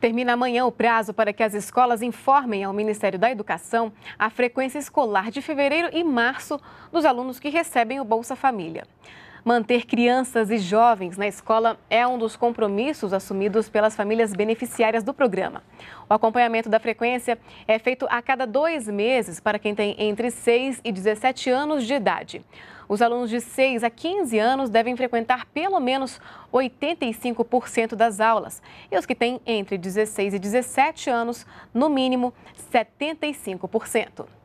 Termina amanhã o prazo para que as escolas informem ao Ministério da Educação a frequência escolar de fevereiro e março dos alunos que recebem o Bolsa Família. Manter crianças e jovens na escola é um dos compromissos assumidos pelas famílias beneficiárias do programa. O acompanhamento da frequência é feito a cada dois meses para quem tem entre 6 e 17 anos de idade. Os alunos de 6 a 15 anos devem frequentar pelo menos 85% das aulas e os que têm entre 16 e 17 anos, no mínimo 75%.